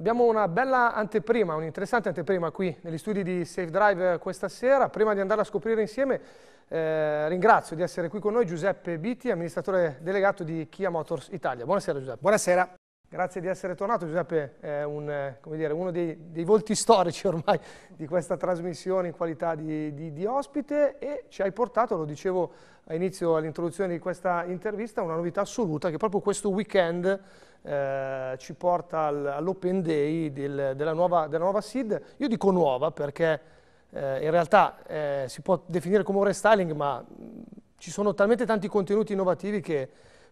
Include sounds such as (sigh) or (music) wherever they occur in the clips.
Abbiamo una bella anteprima, un'interessante anteprima qui negli studi di Safe Drive eh, questa sera. Prima di andare a scoprire insieme, eh, ringrazio di essere qui con noi Giuseppe Biti, amministratore delegato di Kia Motors Italia. Buonasera Giuseppe. Buonasera. Grazie di essere tornato Giuseppe, è un, eh, dire, uno dei, dei, volti storici (laughs) ormai di questa trasmissione in qualità di, di, di ospite e ci hai portato, lo dicevo all'inizio all'introduzione di questa intervista, una novità assoluta che proprio questo weekend eh, ci porta all'open day del, della, nuova, della nuova SID. Io dico nuova perché eh, in realtà eh, si può definire come un restyling ma mh, ci sono talmente tanti contenuti innovativi che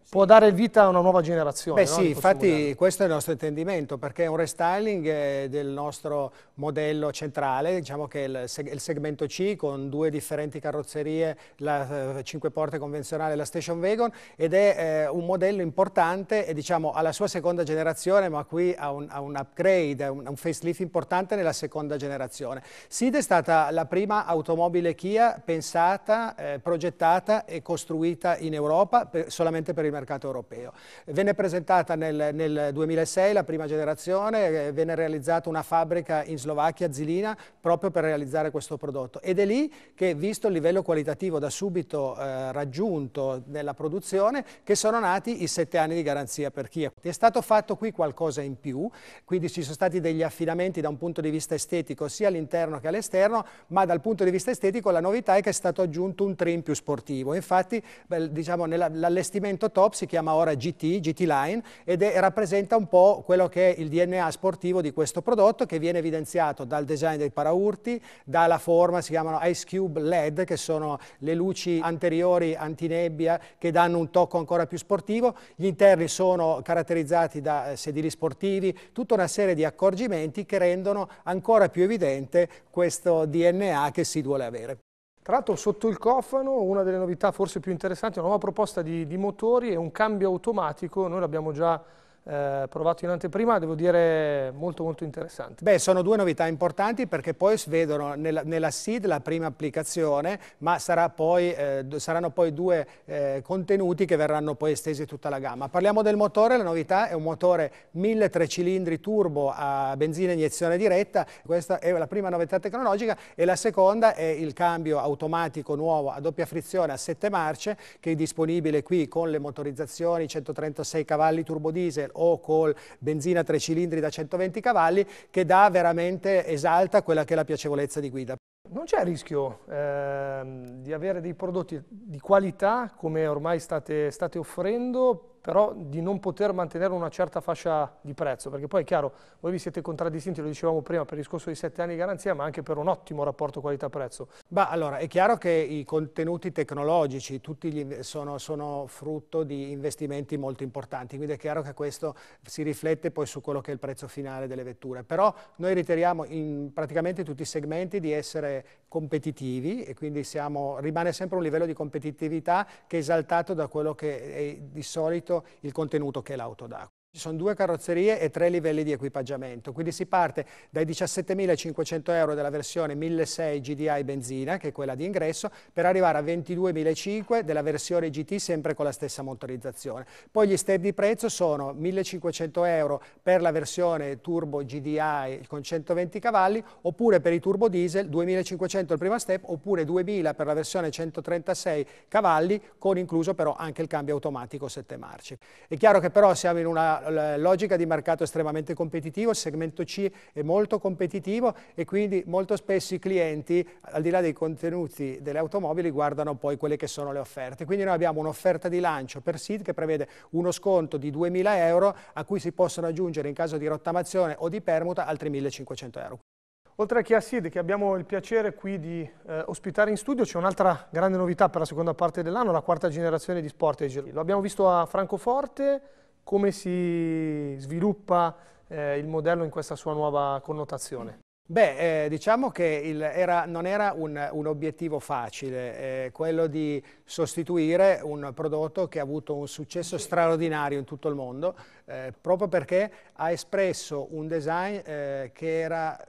può dare vita a una nuova generazione. Beh no? sì, in infatti questo è il nostro intendimento, perché è un restyling eh, del nostro modello centrale, diciamo che è il segmento C con due differenti carrozzerie, la 5 eh, porte convenzionale e la Station Wagon, ed è eh, un modello importante e diciamo alla sua seconda generazione, ma qui ha un, ha un upgrade, un, un facelift importante nella seconda generazione. SID è stata la prima automobile Kia pensata, eh, progettata e costruita in Europa per, solamente per il il mercato europeo. Venne presentata nel, nel 2006 la prima generazione, eh, venne realizzata una fabbrica in Slovacchia, Zilina, proprio per realizzare questo prodotto. Ed è lì che, visto il livello qualitativo da subito eh, raggiunto nella produzione, che sono nati i sette anni di garanzia per Kiev. È stato fatto qui qualcosa in più, quindi ci sono stati degli affidamenti da un punto di vista estetico sia all'interno che all'esterno, ma dal punto di vista estetico la novità è che è stato aggiunto un trim più sportivo. Infatti, beh, diciamo, nell'allestimento top top, si chiama ora GT, GT Line, ed è, rappresenta un po' quello che è il DNA sportivo di questo prodotto che viene evidenziato dal design dei paraurti, dalla forma, si chiamano Ice Cube LED, che sono le luci anteriori antinebbia che danno un tocco ancora più sportivo, gli interni sono caratterizzati da eh, sedili sportivi, tutta una serie di accorgimenti che rendono ancora più evidente questo DNA che si vuole avere. Tra l'altro sotto il cofano una delle novità forse più interessanti, è una nuova proposta di, di motori e un cambio automatico, noi l'abbiamo già eh, provato in anteprima, devo dire molto molto interessante. Beh, sono due novità importanti perché poi vedono nella, nella SID la prima applicazione, ma poi, eh, saranno poi due eh, contenuti che verranno poi estesi tutta la gamma. Parliamo del motore, la novità è un motore 1.3 cilindri turbo a benzina iniezione diretta, questa è la prima novità tecnologica e la seconda è il cambio automatico nuovo a doppia frizione a 7 marce che è disponibile qui con le motorizzazioni 136 cavalli turbo diesel diesel o col benzina a tre cilindri da 120 cavalli che dà veramente, esalta quella che è la piacevolezza di guida. Non c'è rischio eh, di avere dei prodotti di qualità come ormai state, state offrendo però di non poter mantenere una certa fascia di prezzo, perché poi è chiaro, voi vi siete contraddistinti, lo dicevamo prima, per il discorso di 7 anni di garanzia, ma anche per un ottimo rapporto qualità-prezzo. Beh, allora, è chiaro che i contenuti tecnologici tutti sono, sono, frutto di investimenti molto importanti, quindi è chiaro che questo si riflette poi su quello che è il prezzo finale delle vetture, però noi riteniamo in praticamente tutti i segmenti di essere competitivi e quindi siamo, rimane sempre un livello di competitività che è esaltato da quello che è di solito il contenuto che l'auto dà. Ci sono due carrozzerie e tre livelli di equipaggiamento, quindi si parte dai 17.500 euro della versione 1.600 GDI benzina, che è quella di ingresso, per arrivare a 22.500 della versione GT sempre con la stessa motorizzazione. Poi gli step di prezzo sono 1.500 euro per la versione turbo GDI con 120 cavalli, oppure per i turbo diesel 2.500 il primo step, oppure 2.000 per la versione 136 cavalli, con incluso però anche il cambio automatico 7 marce. È chiaro che però siamo in una logica di mercato estremamente competitivo, il segmento C è molto competitivo e quindi molto spesso i clienti, al di là dei contenuti delle automobili, guardano poi quelle che sono le offerte. Quindi noi abbiamo un'offerta di lancio per SID che prevede uno sconto di 2.000 euro a cui si possono aggiungere in caso di rottamazione o di permuta altri 1.500 euro. Oltre a Kia Ceed, che abbiamo il piacere qui di eh, ospitare in studio, c'è un'altra grande novità per la seconda parte dell'anno, la quarta generazione di Sportage. Lo abbiamo visto a Francoforte, come si sviluppa eh, il modello in questa sua nuova connotazione? Beh, eh, diciamo che il, era, non era un, un obiettivo facile, eh, quello di sostituire un prodotto che ha avuto un successo straordinario in tutto il mondo, eh, proprio perché ha espresso un design eh, che era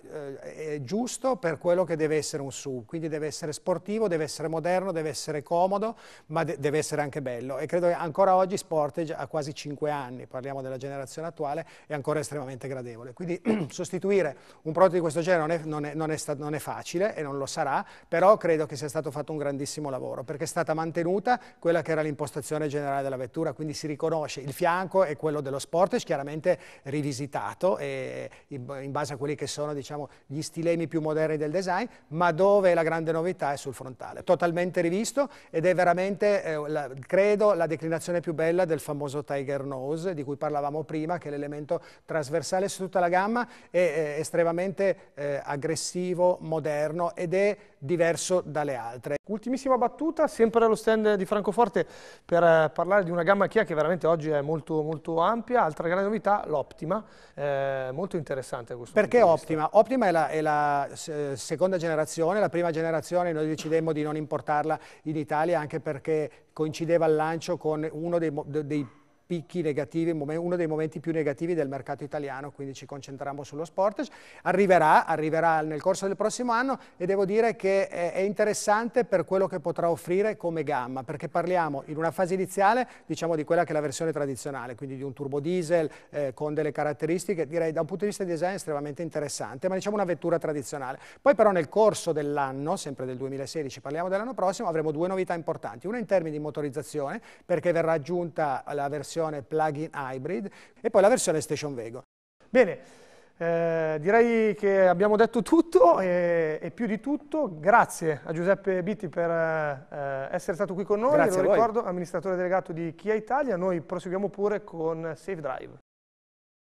eh, giusto per quello che deve essere un SUV, quindi deve essere sportivo, deve essere moderno, deve essere comodo, ma de deve essere anche bello e credo che ancora oggi Sportage ha quasi 5 anni, parliamo della generazione attuale, è ancora estremamente gradevole, quindi (clears throat) sostituire un prodotto di questo genere legge cioè non è, non, è, non, è stato, non è, facile e non lo sarà, però credo che sia stato fatto un grandissimo lavoro perché è stata mantenuta quella che era l'impostazione generale della vettura, quindi si riconosce il fianco e quello dello Sportage chiaramente rivisitato e, in base a quelli che sono diciamo, gli stilemi più moderni del design, ma dove la grande novità è sul frontale, totalmente rivisto ed è veramente, eh, la, credo, la declinazione più bella del famoso Tiger Nose di cui parlavamo prima, che è l'elemento trasversale su tutta la gamma e estremamente eh, eh, aggressivo, moderno ed è diverso dalle altre. Ultimissima battuta, sempre allo stand di Francoforte per eh, parlare di una gamma Kia che veramente oggi è molto, molto ampia, altra grande novità, l'Optima, eh, molto interessante questo Perché Optima? Optima è la, è la eh, seconda generazione, la prima generazione noi decidemmo di non importarla in Italia anche perché coincideva il lancio con uno dei, dei picchi negativi, uno dei momenti più negativi del mercato italiano, quindi ci concentriamo sullo Sportage, Arriverà, arriverà nel corso del prossimo anno e devo dire che è interessante per quello che potrà offrire come gamma, perché parliamo in una fase iniziale diciamo di quella che è la versione tradizionale, quindi di un turbo diesel eh, con delle caratteristiche, direi da un punto di vista di design estremamente interessante, ma diciamo una vettura tradizionale. Poi però nel corso dell'anno, sempre del 2016, parliamo dell'anno prossimo, avremo due novità importanti, una in termini di motorizzazione, perché verrà aggiunta la versione versione plug-in hybrid e poi la versione station wagon. Bene, eh, direi che abbiamo detto tutto e, e, più di tutto. Grazie a Giuseppe Bitti per eh, essere stato qui con noi. Grazie Lo ricordo, amministratore delegato di Kia Italia. Noi proseguiamo pure con Safe Drive.